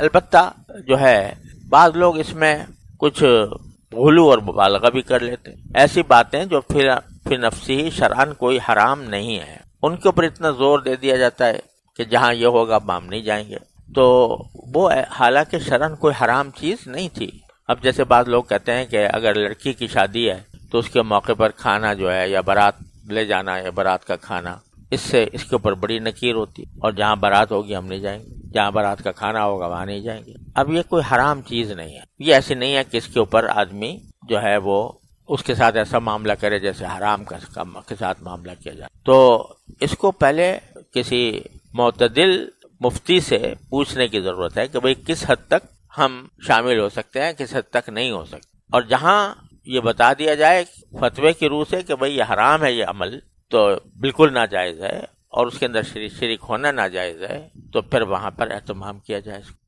अलबत्ता जो है बाद लोग इसमें कुछ भूलू और मुबालगा भी कर लेते ऐसी बातें जो फिर फिर नफसी शरान कोई हराम नहीं है उनके ऊपर इतना जोर दे दिया जाता है कि जहाँ ये होगा अब हम नहीं जाएंगे तो वो हालांकि शरण कोई हराम चीज़ नहीं थी अब जैसे बाद लोग कहते हैं कि अगर लड़की की शादी है तो उसके मौके पर खाना जो है या बारात ले जाना या बारात का खाना इससे इसके ऊपर बड़ी नकीर होती और जहाँ बारात होगी हम नहीं जाएंगे जहां बारात का खाना होगा वहां नहीं जाएंगे अब ये कोई हराम चीज नहीं है ये ऐसे नहीं है कि इसके ऊपर आदमी जो है वो उसके साथ ऐसा मामला करे जैसे हराम के साथ मामला किया जाए तो इसको पहले किसी मतदिल मुफ्ती से पूछने की जरूरत है कि भाई किस हद तक हम शामिल हो सकते हैं किस हद तक नहीं हो सकते और जहां ये बता दिया जाए फतवे की रूह से कि भाई ये हराम है ये अमल तो बिल्कुल नाजायज है और उसके अंदर शरीक होना नाजायज है तो फिर वहाँ पर एहतमाम किया जाए